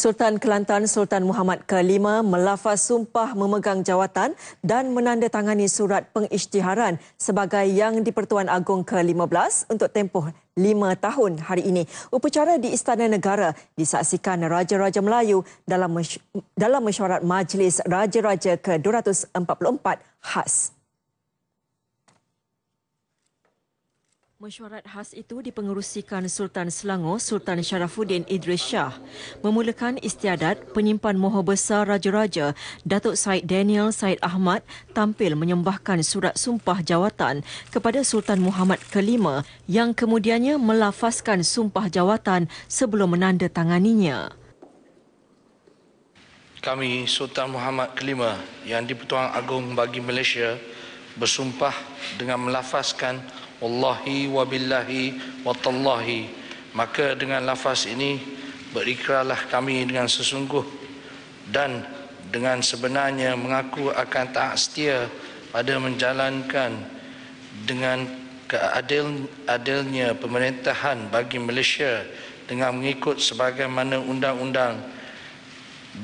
Sultan Kelantan Sultan Muhammad ke-5 melafaz sumpah memegang jawatan dan menandatangani surat pengisytiharan sebagai Yang di-Pertuan Agong ke-15 untuk tempoh 5 tahun hari ini. Upacara di Istana Negara disaksikan Raja-Raja Melayu dalam dalam mesyuarat Majlis Raja-Raja ke-244 khas. Mesyuarat khas itu dipengerusikan Sultan Selangor Sultan Sharafuddin Idris Shah memulakan istiadat penyimpan moho besar raja-raja Datuk Said Daniel Said Ahmad tampil menyembahkan surat sumpah jawatan kepada Sultan Muhammad ke-5 yang kemudiannya melafazkan sumpah jawatan sebelum menandatanganinya. Kami Sultan Muhammad ke-5 yang di-Pertuan Agong bagi Malaysia bersumpah dengan melafazkan wallahi wabillahi watallahi maka dengan lafaz ini berikrarlah kami dengan sesungguh dan dengan sebenarnya mengaku akan tak setia pada menjalankan dengan keadil-adilnya pemerintahan bagi Malaysia dengan mengikut sebagaimana undang-undang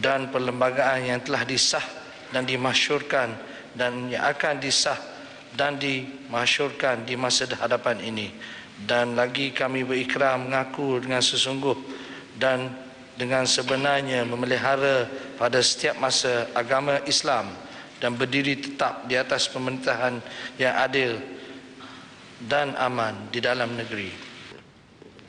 dan perlembagaan yang telah disah dan dimasyurkan dan yang akan disah dan dimasyurkan di masa hadapan ini dan lagi kami berikrar mengaku dengan sesungguh dan dengan sebenarnya memelihara pada setiap masa agama Islam dan berdiri tetap di atas pemerintahan yang adil dan aman di dalam negeri.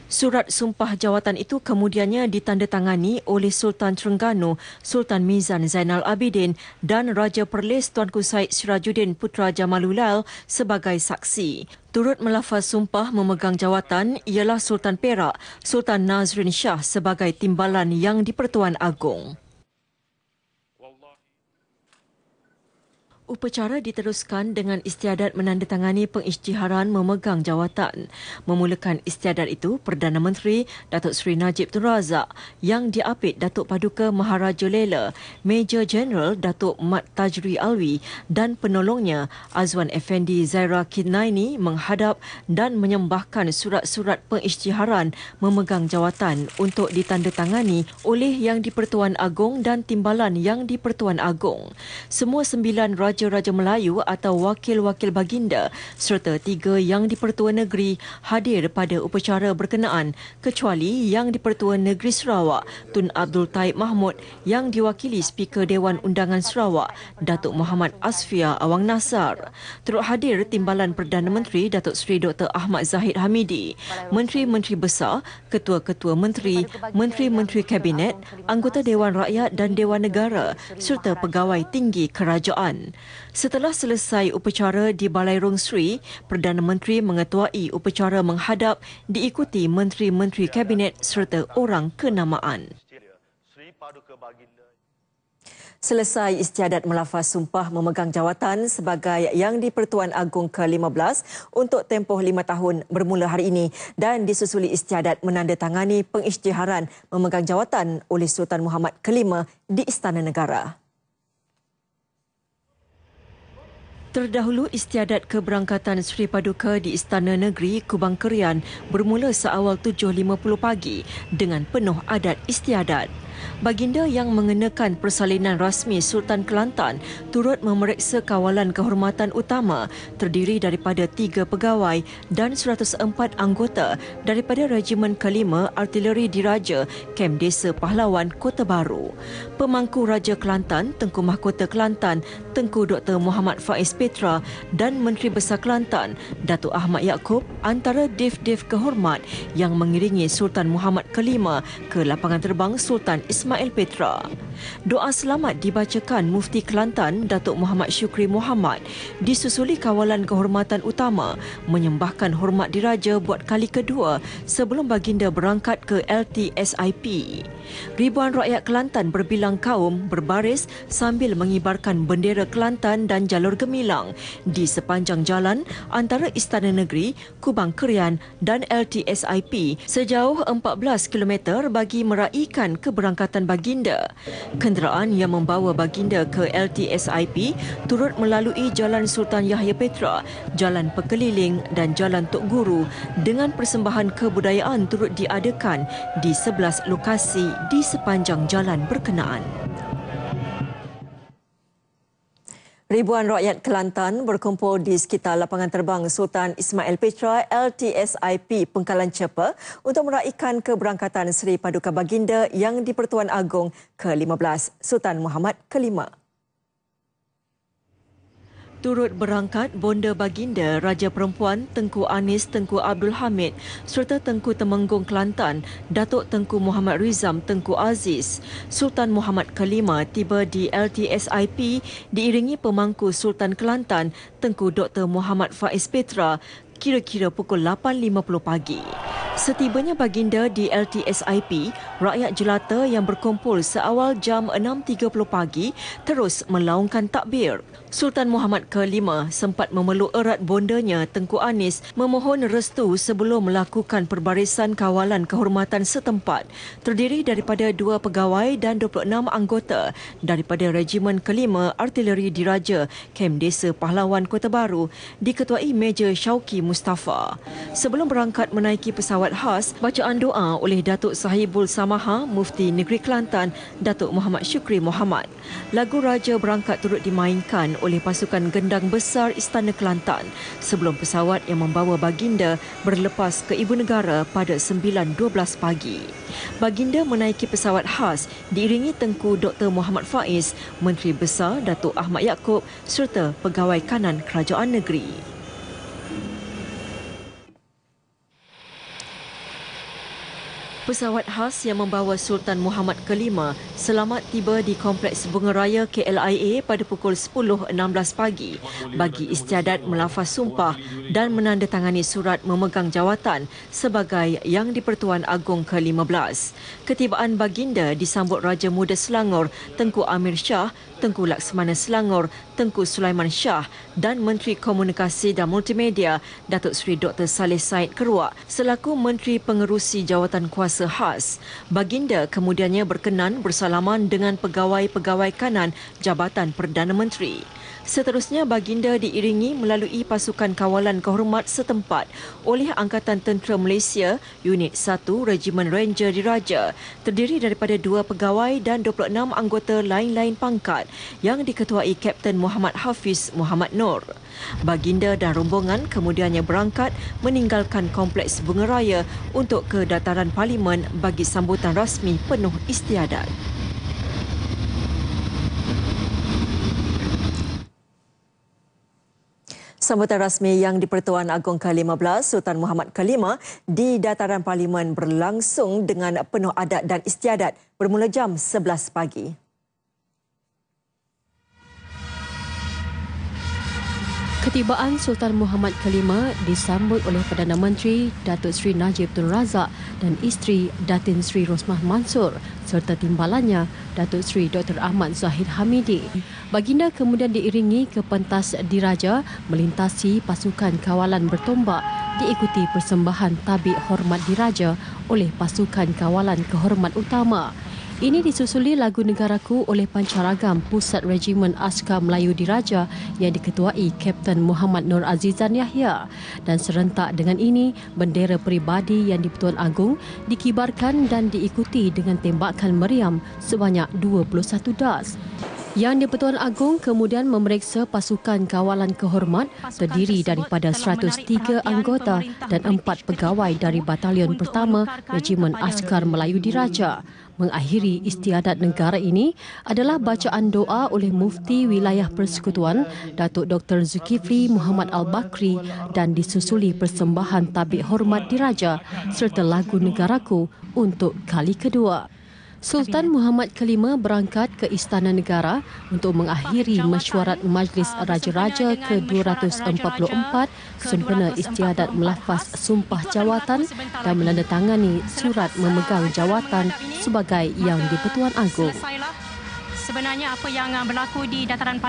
Surat sumpah jawatan itu kemudiannya ditandatangani oleh Sultan Terengganu, Sultan Mizan Zainal Abidin dan Raja Perlis Tuanku Said Sirajuddin Putra Jamalulal sebagai saksi. Turut melafaz sumpah memegang jawatan ialah Sultan Perak, Sultan Nazrin Shah sebagai timbalan yang di-Pertuan Agong. Upacara diteruskan dengan istiadat menandatangani pengisytiharan memegang jawatan. Memulakan istiadat itu, Perdana Menteri Datuk Seri Najib Tun Razak yang diapit Datuk Paduka Maharaja Lela, Major General Datuk Mat Tajri Alwi dan penolongnya Azwan Effendi Zaira Kidnaini menghadap dan menyembahkan surat-surat pengisytiharan memegang jawatan untuk ditandatangani oleh Yang di-Pertuan Agong dan Timbalan Yang di-Pertuan Agong. Semua sembilan raja Raja-Raja Melayu atau wakil-wakil baginda serta tiga yang di-Pertua Negeri hadir pada upacara berkenaan kecuali yang di-Pertua Negeri Sarawak Tun Abdul Taib Mahmud yang diwakili Speaker Dewan Undangan Sarawak Datuk Muhammad Asfia Awang Nasar. Turut hadir Timbalan Perdana Menteri Datuk Seri Dr. Ahmad Zahid Hamidi, Menteri-Menteri Besar, Ketua-Ketua Menteri, Menteri-Menteri Kabinet, Anggota Dewan Rakyat dan Dewan Negara serta pegawai tinggi kerajaan. Setelah selesai upacara di Balai Rong Sri, Perdana Menteri mengetuai upacara menghadap diikuti menteri-menteri kabinet serta orang kenamaan. Selesai istiadat melafaz sumpah memegang jawatan sebagai Yang di-Pertuan Agong ke-15 untuk tempoh lima tahun bermula hari ini dan disusuli istiadat menandatangani pengisytiharan memegang jawatan oleh Sultan Muhammad V di Istana Negara. Terdahulu istiadat keberangkatan Sri Paduka di Istana Negeri Kubang Kerian bermula seawal 7.50 pagi dengan penuh adat istiadat. Baginda yang mengenakan persalinan rasmi Sultan Kelantan turut memeriksa kawalan kehormatan utama terdiri daripada tiga pegawai dan 104 anggota daripada Regimen Kelima Artileri Diraja Kem Desa Pahlawan Kota Baru. Pemangku Raja Kelantan Tengku Mahkota Kelantan Tengku Dr. Muhammad Faiz Petra dan Menteri Besar Kelantan Datuk Ahmad Yaakob antara div-div kehormat yang mengiringi Sultan Muhammad Kelima ke lapangan terbang Sultan إسماعيل بترا Doa selamat dibacakan Mufti Kelantan Datuk Muhammad Syukri Muhammad disusuli kawalan kehormatan utama menyembahkan hormat diraja buat kali kedua sebelum baginda berangkat ke LTSIP. Ribuan rakyat Kelantan berbilang kaum berbaris sambil mengibarkan bendera Kelantan dan jalur gemilang di sepanjang jalan antara Istana Negeri, Kubang Kerian dan LTSIP sejauh 14 km bagi meraihkan keberangkatan baginda. Kenderaan yang membawa baginda ke LTSIP turut melalui Jalan Sultan Yahya Petra, Jalan Pekeliling dan Jalan Tok Guru dengan persembahan kebudayaan turut diadakan di 11 lokasi di sepanjang jalan berkenaan. Ribuan rakyat Kelantan berkumpul di sekitar lapangan terbang Sultan Ismail Petra LTSIP Pengkalan Cepa untuk meraihkan keberangkatan Seri Paduka Baginda yang di-Pertuan Agong ke-15 Sultan Muhammad ke-5. Turut berangkat Bonda Baginda Raja Perempuan Tengku Anis Tengku Abdul Hamid serta Tengku Temenggung Kelantan Datuk Tengku Muhammad Rizam Tengku Aziz. Sultan Muhammad Kelima tiba di LTSIP diiringi pemangku Sultan Kelantan Tengku Dr. Muhammad Faiz Petra kira-kira pukul 8.50 pagi. Setibanya baginda di LTSIP, rakyat jelata yang berkumpul seawal jam 6.30 pagi terus melaungkan takbir. Sultan Muhammad ke-5 sempat memeluk erat bondanya Tengku Anis memohon restu sebelum melakukan perbarisan kawalan kehormatan setempat terdiri daripada dua pegawai dan 26 anggota daripada Regimen ke-5 Artileri Diraja Kem Desa Pahlawan Kota Baru diketuai Major Syauki Mustafa. Sebelum berangkat menaiki pesawat selawat khas bacaan doa oleh Datuk Sahibul Samaha, Mufti Negeri Kelantan, Datuk Muhammad Syukri Muhammad. Lagu Raja berangkat turut dimainkan oleh pasukan gendang besar Istana Kelantan sebelum pesawat yang membawa baginda berlepas ke Ibu Negara pada 9.12 pagi. Baginda menaiki pesawat khas diiringi Tengku Dr. Muhammad Faiz, Menteri Besar Datuk Ahmad Yaakob serta pegawai kanan kerajaan negeri. Pesawat khas yang membawa Sultan Muhammad V selamat tiba di Kompleks Bunga Raya KLIA pada pukul 10.16 pagi bagi istiadat melafaz sumpah dan menandatangani surat memegang jawatan sebagai Yang di-Pertuan Agong ke-15. Ketibaan baginda disambut Raja Muda Selangor Tengku Amir Shah, Tengku Laksmana Selangor, Tengku Sulaiman Shah dan Menteri Komunikasi dan Multimedia Datuk Seri Dr. Saleh Said Keruak selaku Menteri Pengerusi Jawatan Kuasa bahasa khas. Baginda kemudiannya berkenan bersalaman dengan pegawai-pegawai kanan Jabatan Perdana Menteri. Seterusnya, baginda diiringi melalui pasukan kawalan kehormat setempat oleh Angkatan Tentera Malaysia, Unit 1 Regimen Ranger Diraja, terdiri daripada dua pegawai dan 26 anggota lain-lain pangkat yang diketuai Kapten Muhammad Hafiz Muhammad Nur. Baginda dan rombongan kemudiannya berangkat meninggalkan Kompleks Bunga Raya untuk ke Dataran Parlimen bagi sambutan rasmi penuh istiadat. Sambutan rasmi yang di Pertuan Agong ke-15 Sultan Muhammad ke-5 di dataran parlimen berlangsung dengan penuh adat dan istiadat bermula jam 11 pagi. Ketibaan Sultan Muhammad ke-5 disambut oleh Perdana Menteri Datuk Seri Najib Tun Razak dan isteri Datin Seri Rosmah Mansur serta timbalannya Datuk Seri Dr. Ahmad Zahid Hamidi. Baginda kemudian diiringi ke pentas diraja melintasi pasukan kawalan bertombak diikuti persembahan tabik hormat diraja oleh pasukan kawalan kehormat utama. Ini disusuli lagu Negaraku oleh pancaragam Pusat Regimen Askar Melayu Diraja yang diketuai Kapten Muhammad Nur Azizan Yahya dan serentak dengan ini bendera peribadi yang di-Pertuan Agong dikibarkan dan diikuti dengan tembakan meriam sebanyak 21 das. Yang di-Pertuan Agong kemudian memeriksa pasukan kawalan kehormat terdiri daripada 103 anggota dan 4 pegawai dari batalion pertama Regimen Askar Melayu Diraja mengakhiri istiadat negara ini adalah bacaan doa oleh Mufti Wilayah Persekutuan Datuk Dr. Zulkifli Muhammad Al-Bakri dan disusuli persembahan tabik hormat diraja serta lagu Negaraku untuk kali kedua. Sultan Muhammad V berangkat ke Istana Negara untuk mengakhiri mesyuarat Majlis Raja-Raja ke-244 sempena istiadat melafaz sumpah jawatan dan menandatangani surat memegang jawatan sebagai Yang di-Pertuan Agong. Sebenarnya apa yang uh, berlaku di dataran